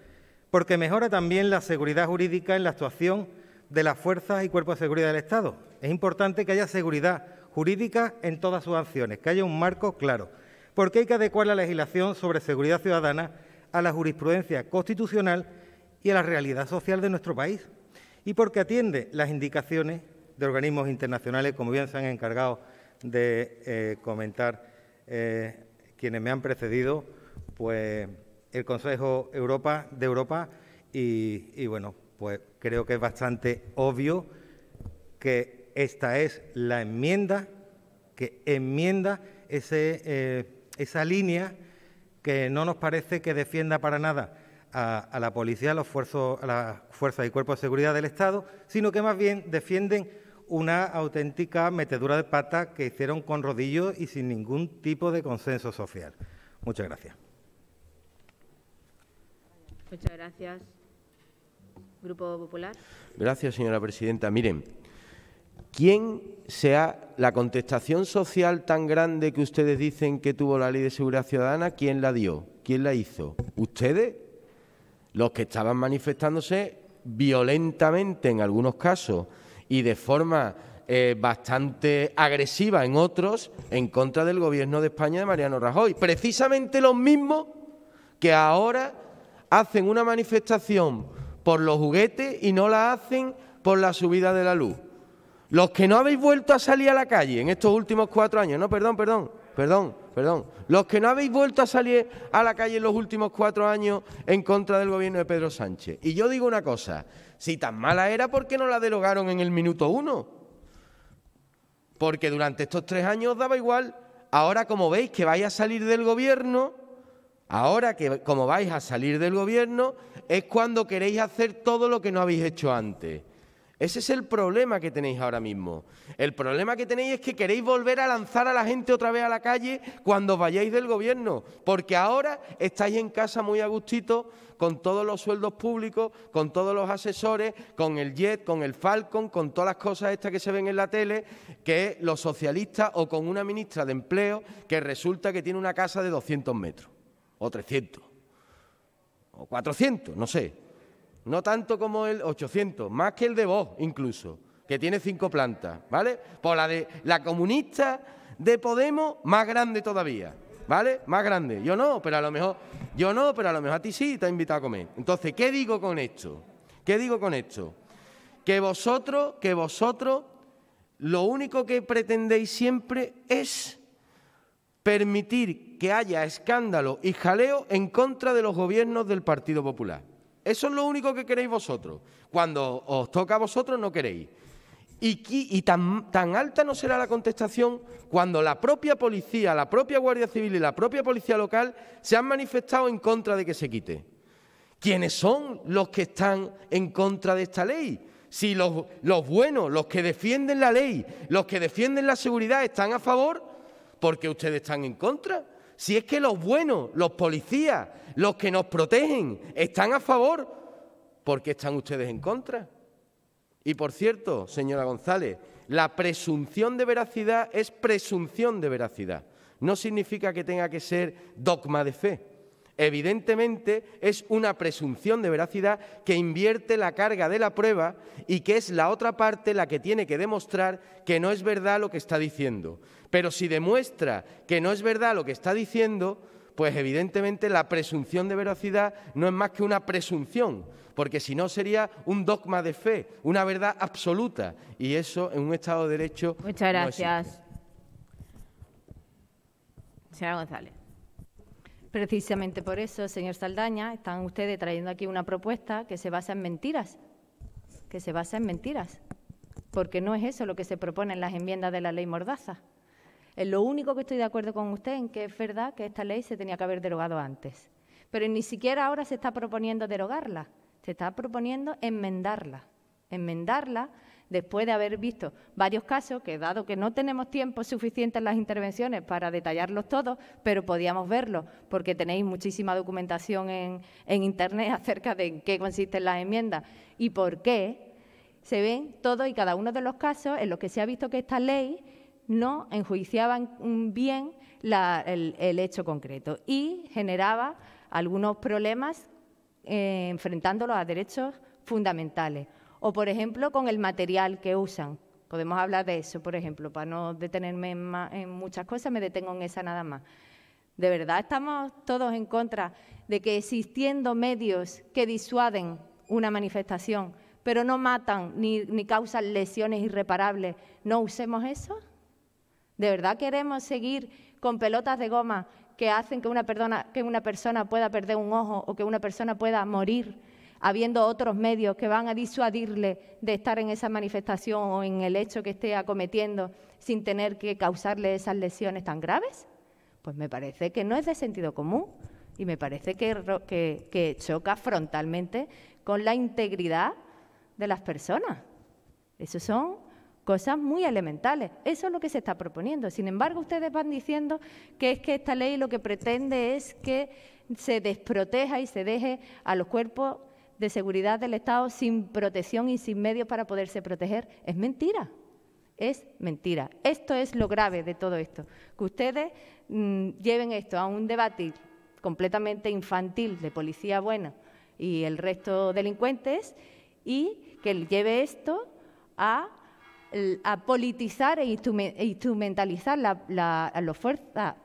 porque mejora también la seguridad jurídica en la actuación de las fuerzas y cuerpos de seguridad del Estado. Es importante que haya seguridad jurídica en todas sus acciones, que haya un marco claro, porque hay que adecuar la legislación sobre seguridad ciudadana a la jurisprudencia constitucional y a la realidad social de nuestro país, y porque atiende las indicaciones de organismos internacionales, como bien se han encargado de eh, comentar eh, quienes me han precedido, pues el Consejo Europa de Europa y, bueno, pues creo que es bastante obvio que esta es la enmienda que enmienda ese, eh, esa línea que no nos parece que defienda para nada a, la policía, a, los a las fuerzas y cuerpos de seguridad del Estado, sino que más bien defienden una auténtica metedura de pata que hicieron con rodillo y sin ningún tipo de consenso social. Muchas gracias. Muchas gracias. Grupo Popular. Gracias, señora presidenta. Miren, ¿quién sea la contestación social tan grande que ustedes dicen que tuvo la Ley de Seguridad Ciudadana? ¿Quién la dio? ¿Quién la hizo? ¿Ustedes? Los que estaban manifestándose violentamente en algunos casos y de forma eh, bastante agresiva en otros en contra del gobierno de España de Mariano Rajoy. Precisamente los mismos que ahora hacen una manifestación por los juguetes y no la hacen por la subida de la luz. Los que no habéis vuelto a salir a la calle en estos últimos cuatro años, no, perdón, perdón, perdón, perdón, los que no habéis vuelto a salir a la calle en los últimos cuatro años en contra del gobierno de Pedro Sánchez. Y yo digo una cosa, si tan mala era, ¿por qué no la derogaron en el minuto uno? Porque durante estos tres años daba igual. Ahora, como veis que vais a salir del gobierno, ahora que como vais a salir del gobierno, es cuando queréis hacer todo lo que no habéis hecho antes. Ese es el problema que tenéis ahora mismo. El problema que tenéis es que queréis volver a lanzar a la gente otra vez a la calle cuando vayáis del gobierno, porque ahora estáis en casa muy a gustito con todos los sueldos públicos, con todos los asesores, con el JET, con el Falcon, con todas las cosas estas que se ven en la tele, que los socialistas o con una ministra de empleo que resulta que tiene una casa de 200 metros, o 300, o 400, no sé no tanto como el 800, más que el de vos incluso, que tiene cinco plantas, ¿vale? Por pues la de la comunista de Podemos, más grande todavía, ¿vale? Más grande. Yo no, pero a lo mejor, yo no, pero a lo mejor a ti sí te ha invitado a comer. Entonces, ¿qué digo con esto? ¿Qué digo con esto? Que vosotros, que vosotros, lo único que pretendéis siempre es permitir que haya escándalo y jaleo en contra de los gobiernos del Partido Popular. Eso es lo único que queréis vosotros. Cuando os toca a vosotros no queréis. Y, tan, alta no será la contestación cuando la propia policía, la propia Guardia Civil y la propia policía local se han manifestado en contra de que se quite. ¿Quiénes son los que están en contra de esta ley? Si los, los buenos, los que defienden la ley, los que defienden la seguridad están a favor, ¿por qué ustedes están en contra? Si es que los buenos, los policías, los que nos protegen, están a favor, ¿por qué están ustedes en contra? Y por cierto, señora González, la presunción de veracidad es presunción de veracidad. No significa que tenga que ser dogma de fe. Evidentemente es una presunción de veracidad que invierte la carga de la prueba y que es la otra parte la que tiene que demostrar que no es verdad lo que está diciendo. Pero si demuestra que no es verdad lo que está diciendo, pues evidentemente la presunción de veracidad no es más que una presunción, porque si no sería un dogma de fe, una verdad absoluta, y eso en un Estado de Derecho. Muchas gracias. Señora González. Precisamente por eso, señor Saldaña, están ustedes trayendo aquí una propuesta que se basa en mentiras, que se basa en mentiras, porque no es eso lo que se propone en las enmiendas de la ley Mordaza. Es lo único que estoy de acuerdo con usted en que es verdad que esta ley se tenía que haber derogado antes. Pero ni siquiera ahora se está proponiendo derogarla, se está proponiendo enmendarla. Enmendarla después de haber visto varios casos que, dado que no tenemos tiempo suficiente en las intervenciones para detallarlos todos, pero podíamos verlos, porque tenéis muchísima documentación en, en Internet acerca de en qué consisten las enmiendas y por qué, se ven todos y cada uno de los casos en los que se ha visto que esta ley no enjuiciaban bien el, hecho concreto y generaba algunos problemas eh, enfrentándolos a derechos fundamentales. O, por ejemplo, con el material que usan. Podemos hablar de eso, por ejemplo, para no detenerme en, muchas cosas, me detengo en esa nada más. ¿De verdad estamos todos en contra de que existiendo medios que disuaden una manifestación, pero no matan ni causan lesiones irreparables, no usemos eso? ¿De verdad queremos seguir con pelotas de goma que hacen que una, persona, pueda perder un ojo o que una persona pueda morir, habiendo otros medios que van a disuadirle de estar en esa manifestación o en el hecho que esté acometiendo sin tener que causarle esas lesiones tan graves? Pues me parece que no es de sentido común y me parece que, que choca frontalmente con la integridad de las personas. Esos son cosas muy elementales. Eso es lo que se está proponiendo. Sin embargo, ustedes van diciendo que es que esta ley lo que pretende es que se desproteja y se deje a los cuerpos de seguridad del Estado sin protección y sin medios para poderse proteger. Es mentira. Es mentira. Esto es lo grave de todo esto. Que ustedes mm, lleven esto a un debate completamente infantil de policía buena y el resto delincuentes y que lleve esto a a politizar e, e instrumentalizar la,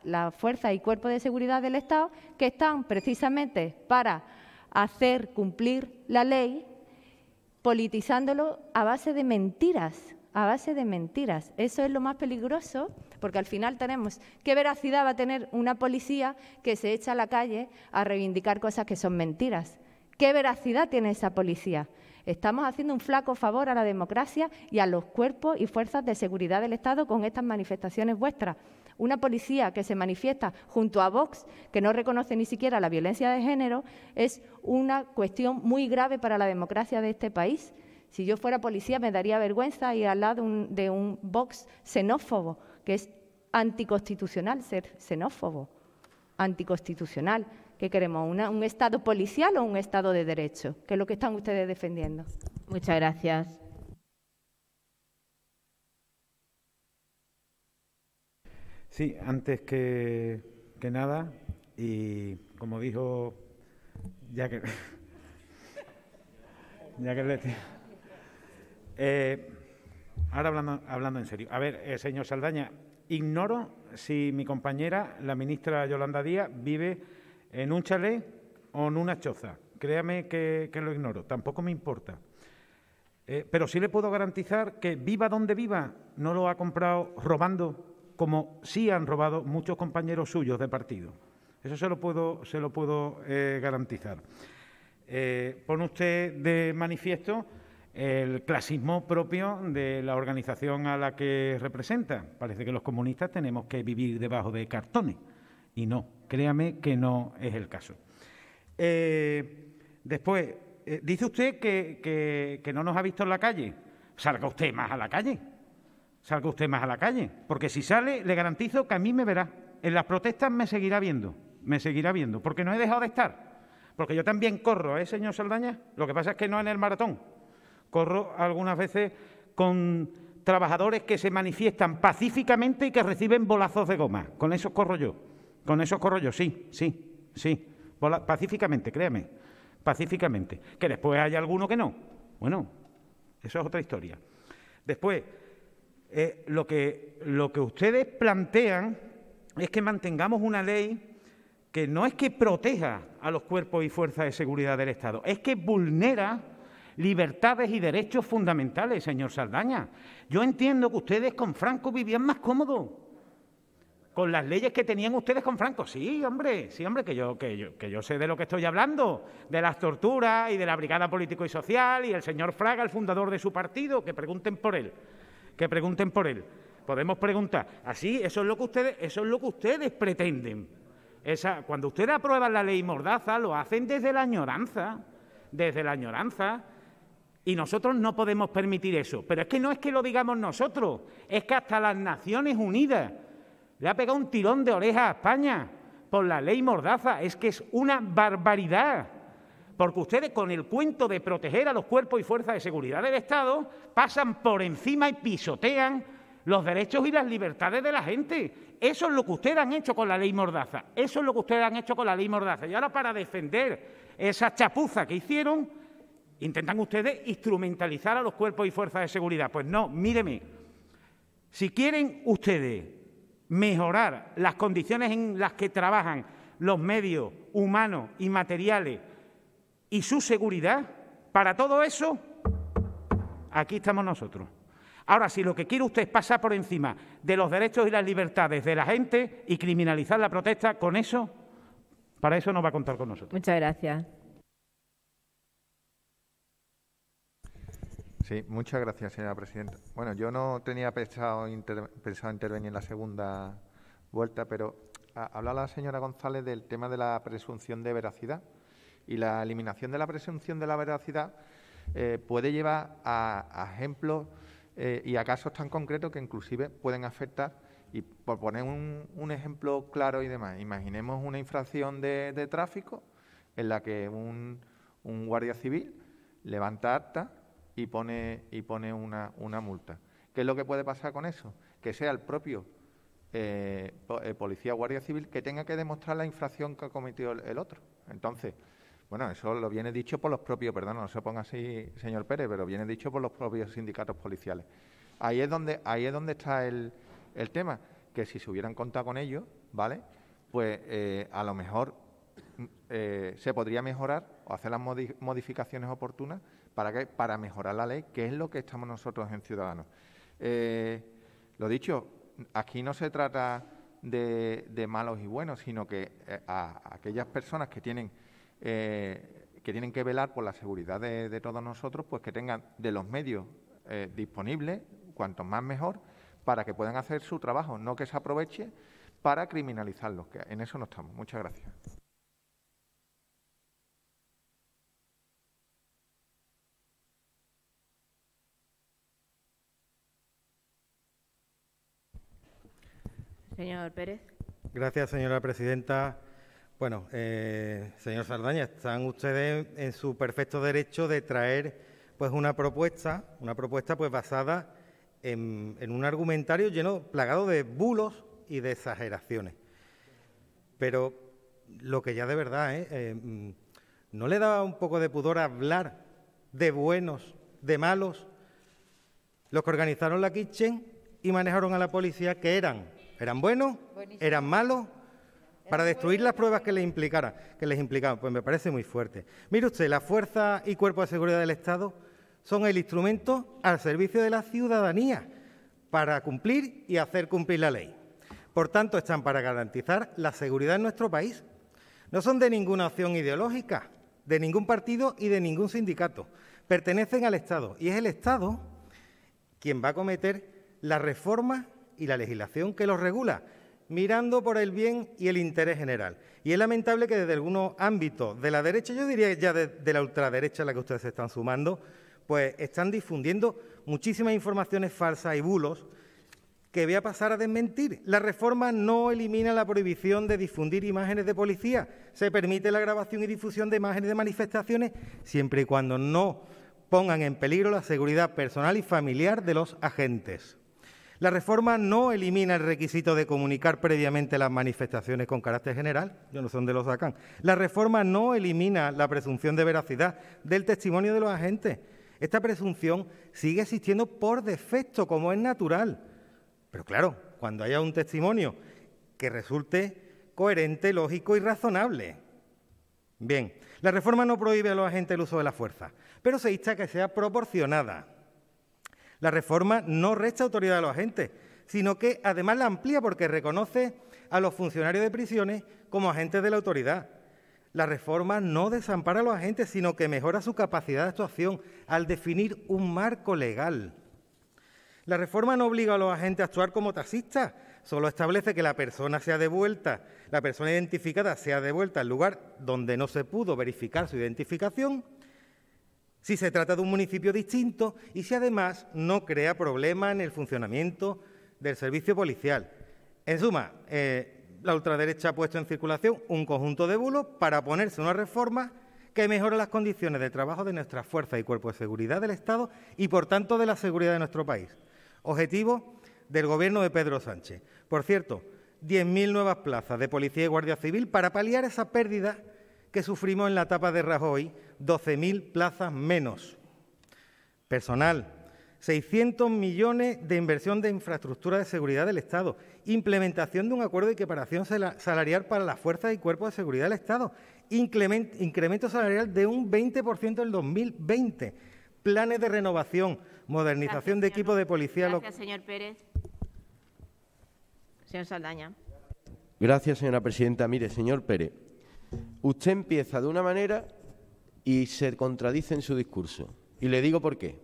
las fuerzas y cuerpos de seguridad del Estado que están precisamente para hacer cumplir la ley, politizándolo a base de mentiras, a base de mentiras. Eso es lo más peligroso, porque al final tenemos qué veracidad va a tener una policía que se echa a la calle a reivindicar cosas que son mentiras. ¿Qué veracidad tiene esa policía? Estamos haciendo un flaco favor a la democracia y a los cuerpos y fuerzas de seguridad del Estado con estas manifestaciones vuestras. Una policía que se manifiesta junto a Vox, que no reconoce ni siquiera la violencia de género, es una cuestión muy grave para la democracia de este país. Si yo fuera policía me daría vergüenza ir al lado de un Vox xenófobo, que es anticonstitucional ser xenófobo, anticonstitucional. ¿Qué queremos? ¿Un Estado policial o un Estado de derecho? Que es lo que están ustedes defendiendo. Muchas gracias. Sí, antes que, nada, y como dijo, ya que, ya que le... Eh, ahora hablando, en serio. A ver, eh, señor Saldaña, ignoro si mi compañera, la ministra Yolanda Díaz, vive en un chalet o en una choza. Créame que, lo ignoro, tampoco me importa. Eh, pero sí le puedo garantizar que viva donde viva, no lo ha comprado robando, como sí han robado muchos compañeros suyos de partido. Eso se lo puedo, se lo puedo eh, garantizar. Eh, pone usted de manifiesto el clasismo propio de la organización a la que representa. Parece que los comunistas tenemos que vivir debajo de cartones. Y no, créame que no es el caso. Eh, después, eh, dice usted que, que no nos ha visto en la calle. Salga usted más a la calle. Salga usted más a la calle. Porque si sale, le garantizo que a mí me verá. En las protestas me seguirá viendo. Me seguirá viendo. Porque no he dejado de estar. Porque yo también corro, ¿eh, señor Saldaña? Lo que pasa es que no en el maratón. Corro algunas veces con trabajadores que se manifiestan pacíficamente y que reciben bolazos de goma. Con eso corro yo. Con esos corro sí, sí, sí. pacíficamente, créame, pacíficamente. Que después haya alguno que no. Bueno, eso es otra historia. Después, eh, lo, que, lo que ustedes plantean es que mantengamos una ley que no es que proteja a los cuerpos y fuerzas de seguridad del Estado, es que vulnera libertades y derechos fundamentales, señor Saldaña. Yo entiendo que ustedes con Franco vivían más cómodos con las leyes que tenían ustedes con Franco. Sí, hombre, sí, hombre, que yo, que yo, sé de lo que estoy hablando, de las torturas y de la Brigada Político y Social y el señor Fraga, el fundador de su partido, que pregunten por él, que pregunten por él. Podemos preguntar, así, eso es lo que ustedes, eso es lo que ustedes pretenden. cuando ustedes aprueban la ley Mordaza, lo hacen desde la añoranza, desde la añoranza. Y nosotros no podemos permitir eso. Pero es que no es que lo digamos nosotros, es que hasta las Naciones Unidas le ha pegado un tirón de oreja a España por la ley Mordaza. Es que es una barbaridad. Porque ustedes con el cuento de proteger a los cuerpos y fuerzas de seguridad del Estado pasan por encima y pisotean los derechos y las libertades de la gente. Eso es lo que ustedes han hecho con la ley Mordaza. Eso es lo que ustedes han hecho con la ley Mordaza. Y ahora para defender esa chapuza que hicieron, intentan ustedes instrumentalizar a los cuerpos y fuerzas de seguridad. Pues no, míreme. Si quieren ustedes mejorar las condiciones en las que trabajan los medios humanos y materiales y su seguridad, para todo eso, aquí estamos nosotros. Ahora, si lo que quiere usted es pasar por encima de los derechos y las libertades de la gente y criminalizar la protesta, con eso, para eso no va a contar con nosotros. Muchas gracias. Sí, muchas gracias, señora presidenta. Bueno, yo no tenía pensado, intervenir en la segunda vuelta, pero habla la señora González del tema de la presunción de veracidad. Y la eliminación de la presunción de la veracidad eh, puede llevar a, ejemplos eh, y a casos tan concretos que inclusive pueden afectar. Y por poner un, ejemplo claro y demás, imaginemos una infracción de, tráfico en la que un, un guardia civil levanta acta y pone, y pone una, una multa. ¿Qué es lo que puede pasar con eso? Que sea el propio eh, eh, policía o guardia civil que tenga que demostrar la infracción que ha cometido el, otro. Entonces, bueno, eso lo viene dicho por los propios, perdón, no se ponga así, señor Pérez, pero viene dicho por los propios sindicatos policiales. Ahí es donde, ahí es donde está el, el tema, que si se hubieran contado con ellos, ¿vale? Pues eh, a lo mejor eh, se podría mejorar o hacer las modificaciones oportunas para, para mejorar la ley, que es lo que estamos nosotros en Ciudadanos. Eh, lo dicho, aquí no se trata de, malos y buenos, sino que eh, a, aquellas personas que tienen, que tienen que velar por la seguridad de, todos nosotros, pues que tengan de los medios disponibles, cuanto más mejor, para que puedan hacer su trabajo, no que se aproveche para criminalizarlos, que en eso no estamos. Muchas gracias. Señor Pérez. Gracias, señora presidenta. Bueno, eh, señor Sardaña, están ustedes en su perfecto derecho de traer pues una propuesta, una propuesta pues basada en, un argumentario lleno, plagado de bulos y de exageraciones. Pero lo que ya de verdad, ¿eh? Eh, mm, no le daba un poco de pudor hablar de buenos, de malos? Los que organizaron la kitchen y manejaron a la policía, que eran ¿Eran buenos? ¿Eran malos? Para destruir las pruebas que les, implicara, que les implicaban. Pues me parece muy fuerte. Mire usted, la fuerza y cuerpo de seguridad del Estado son el instrumento al servicio de la ciudadanía para cumplir y hacer cumplir la ley. Por tanto, están para garantizar la seguridad en nuestro país. No son de ninguna opción ideológica, de ningún partido y de ningún sindicato. Pertenecen al Estado y es el Estado quien va a cometer las reforma y la legislación que los regula, mirando por el bien y el interés general. Y es lamentable que desde algunos ámbitos de la derecha, yo diría ya de, la ultraderecha a la que ustedes se están sumando, pues están difundiendo muchísimas informaciones falsas y bulos que voy a pasar a desmentir. La reforma no elimina la prohibición de difundir imágenes de policía. Se permite la grabación y difusión de imágenes de manifestaciones siempre y cuando no pongan en peligro la seguridad personal y familiar de los agentes. La reforma no elimina el requisito de comunicar previamente las manifestaciones con carácter general, yo no sé de los sacan. La reforma no elimina la presunción de veracidad del testimonio de los agentes. Esta presunción sigue existiendo por defecto, como es natural. Pero claro, cuando haya un testimonio que resulte coherente, lógico y razonable. Bien, la reforma no prohíbe a los agentes el uso de la fuerza, pero se insta que sea proporcionada la reforma no resta autoridad a los agentes, sino que además la amplía porque reconoce a los funcionarios de prisiones como agentes de la autoridad. La reforma no desampara a los agentes, sino que mejora su capacidad de actuación al definir un marco legal. La reforma no obliga a los agentes a actuar como taxistas, solo establece que la persona sea devuelta, la persona identificada sea devuelta al lugar donde no se pudo verificar su identificación si se trata de un municipio distinto y si además no crea problema en el funcionamiento del servicio policial. En suma, eh, la ultraderecha ha puesto en circulación un conjunto de bulos para ponerse una reforma que mejore las condiciones de trabajo de nuestras fuerzas y cuerpos de seguridad del Estado y, por tanto, de la seguridad de nuestro país. Objetivo del Gobierno de Pedro Sánchez. Por cierto, 10.000 nuevas plazas de policía y guardia civil para paliar esa pérdida que sufrimos en la etapa de Rajoy 12.000 plazas menos. Personal, 600 millones de inversión de infraestructura de seguridad del Estado, implementación de un acuerdo de equiparación salarial para las fuerzas y cuerpos de seguridad del Estado, incremento salarial de un 20% en 2020, planes de renovación, modernización de equipo de policía Gracias, señor Pérez. Señor Saldaña. Gracias, señora presidenta. Mire, señor Pérez, usted empieza de una manera y se contradice en su discurso. Y le digo por qué.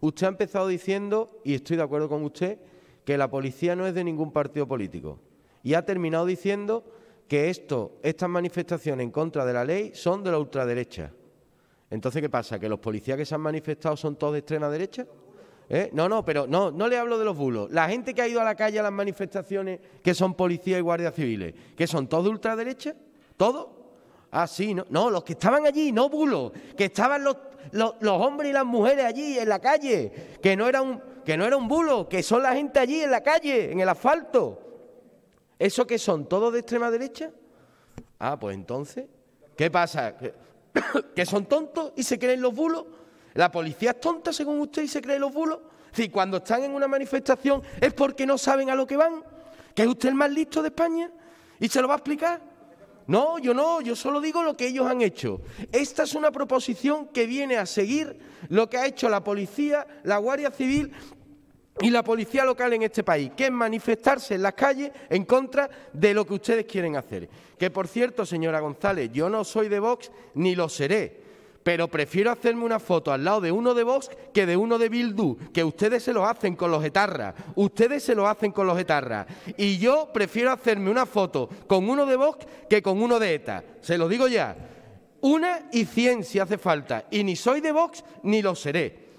Usted ha empezado diciendo, y estoy de acuerdo con usted, que la policía no es de ningún partido político. Y ha terminado diciendo que esto, estas manifestaciones en contra de la ley son de la ultraderecha. Entonces, ¿qué pasa? ¿Que los policías que se han manifestado son todos de extrema derecha? ¿Eh? No, no, pero no, no le hablo de los bulos. La gente que ha ido a la calle a las manifestaciones, que son policías y guardias civiles, que son todos de ultraderecha, todos. Ah, sí, no, no, los que estaban allí, no bulos, que estaban los, hombres y las mujeres allí en la calle, que no, era un, que no era un bulo, que son la gente allí en la calle, en el asfalto. ¿Eso que son? ¿Todos de extrema derecha? Ah, pues entonces, ¿qué pasa? ¿Que, son tontos y se creen los bulos? ¿La policía es tonta según usted y se cree los bulos? Si cuando están en una manifestación es porque no saben a lo que van, que es usted el más listo de España y se lo va a explicar. No, yo no, yo solo digo lo que ellos han hecho. Esta es una proposición que viene a seguir lo que ha hecho la policía, la Guardia Civil y la policía local en este país, que es manifestarse en las calles en contra de lo que ustedes quieren hacer. Que por cierto, señora González, yo no soy de Vox ni lo seré pero prefiero hacerme una foto al lado de uno de Vox que de uno de Bildu, que ustedes se lo hacen con los etarras, ustedes se lo hacen con los etarras. Y yo prefiero hacerme una foto con uno de Vox que con uno de ETA, se lo digo ya. Una y cien si hace falta, y ni soy de Vox ni lo seré.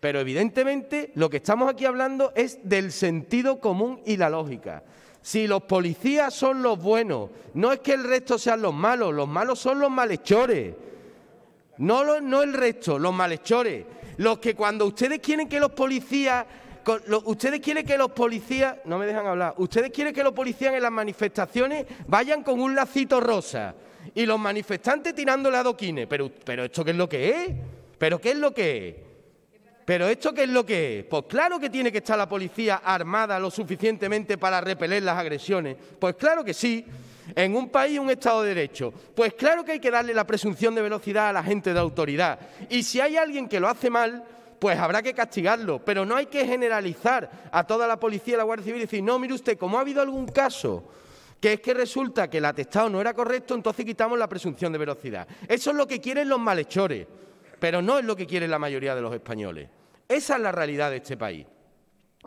Pero evidentemente lo que estamos aquí hablando es del sentido común y la lógica. Si los policías son los buenos, no es que el resto sean los malos, los malos son los malhechores. No, no el resto, los malhechores. Los que cuando ustedes quieren que los policías ustedes quieren que los policías, no me dejan hablar, ustedes quieren que los policías en las manifestaciones vayan con un lacito rosa y los manifestantes tirándole adoquines. Pero, pero ¿esto qué es lo que es? ¿Pero qué es lo que es? ¿Pero esto qué es lo que es? Pues claro que tiene que estar la policía armada lo suficientemente para repeler las agresiones. Pues claro que sí en un país un Estado de Derecho. Pues claro que hay que darle la presunción de velocidad a la gente de autoridad. Y si hay alguien que lo hace mal, pues habrá que castigarlo. Pero no hay que generalizar a toda la policía y la Guardia Civil y decir, no, mire usted, como ha habido algún caso que es que resulta que el atestado no era correcto, entonces quitamos la presunción de velocidad. Eso es lo que quieren los malhechores, pero no es lo que quiere la mayoría de los españoles. Esa es la realidad de este país.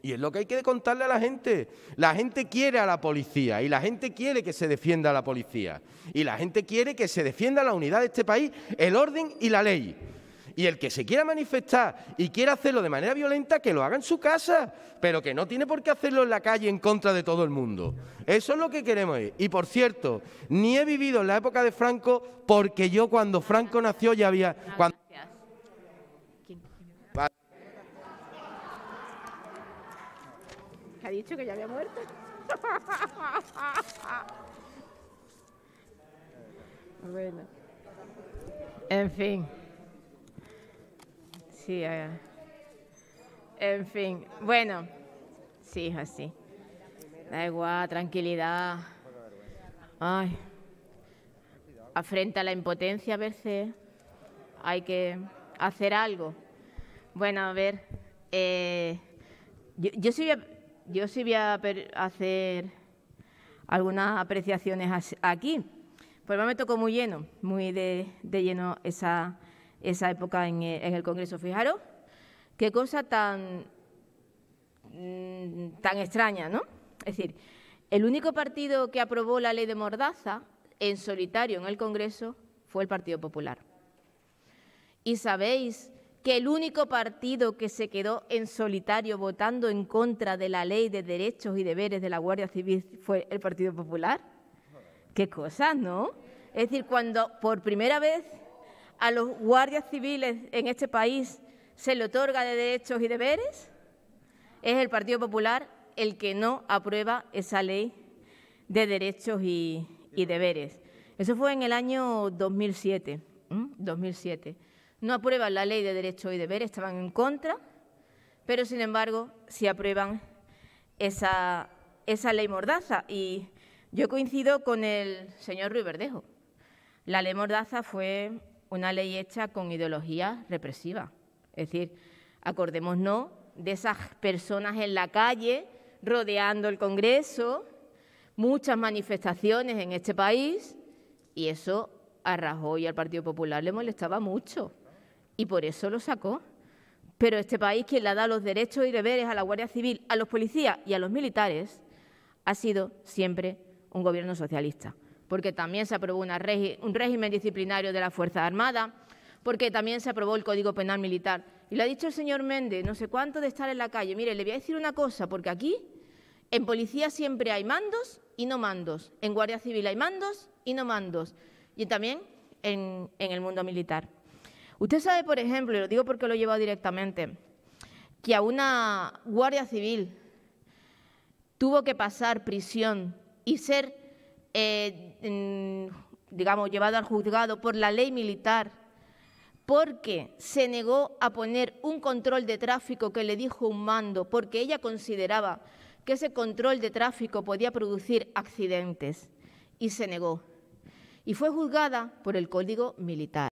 Y es lo que hay que contarle a la gente. La gente quiere a la policía y la gente quiere que se defienda a la policía. Y la gente quiere que se defienda la unidad de este país, el orden y la ley. Y el que se quiera manifestar y quiera hacerlo de manera violenta, que lo haga en su casa, pero que no tiene por qué hacerlo en la calle en contra de todo el mundo. Eso es lo que queremos. Y por cierto, ni he vivido en la época de Franco porque yo cuando Franco nació ya había... ha dicho que ya había muerto. bueno. En fin. Sí, en fin. Bueno, sí, así. Da igual, tranquilidad. Ay. Afrenta la impotencia a veces. Hay que hacer algo. Bueno, a ver. Eh, yo soy yo sí voy a hacer algunas apreciaciones aquí. Pues me tocó muy lleno, muy de, lleno esa, época en, e, en, el Congreso. Fijaros, qué cosa tan, mm, tan extraña, ¿no? Es decir, el único partido que aprobó la ley de Mordaza en solitario en el Congreso fue el Partido Popular. Y sabéis que el único partido que se quedó en solitario votando en contra de la ley de derechos y deberes de la Guardia Civil fue el Partido Popular? Qué cosa, ¿no? Es decir, cuando por primera vez a los guardias civiles en este país se le otorga de derechos y deberes, es el Partido Popular el que no aprueba esa ley de derechos y, deberes. Eso fue en el año 2007. 2007. No aprueban la ley de derechos y deberes, estaban en contra, pero sin embargo sí aprueban esa, ley mordaza. Y yo coincido con el señor Ruiz Verdejo. La ley mordaza fue una ley hecha con ideología represiva. Es decir, acordémonos de esas personas en la calle rodeando el Congreso, muchas manifestaciones en este país, y eso a Rajoy y al Partido Popular le molestaba mucho y por eso lo sacó. Pero este país quien le da los derechos y deberes a la Guardia Civil, a los policías y a los militares ha sido siempre un gobierno socialista, porque también se aprobó un régimen disciplinario de la fuerza armada, porque también se aprobó el Código Penal Militar. Y lo ha dicho el señor Méndez, no sé cuánto de estar en la calle. Mire, le voy a decir una cosa, porque aquí en policía siempre hay mandos y no mandos, en Guardia Civil hay mandos y no mandos, y también en el mundo militar. Usted sabe, por ejemplo, y lo digo porque lo he llevado directamente, que a una guardia civil tuvo que pasar prisión y ser, eh, digamos, llevado al juzgado por la ley militar, porque se negó a poner un control de tráfico que le dijo un mando, porque ella consideraba que ese control de tráfico podía producir accidentes, y se negó. Y fue juzgada por el Código Militar.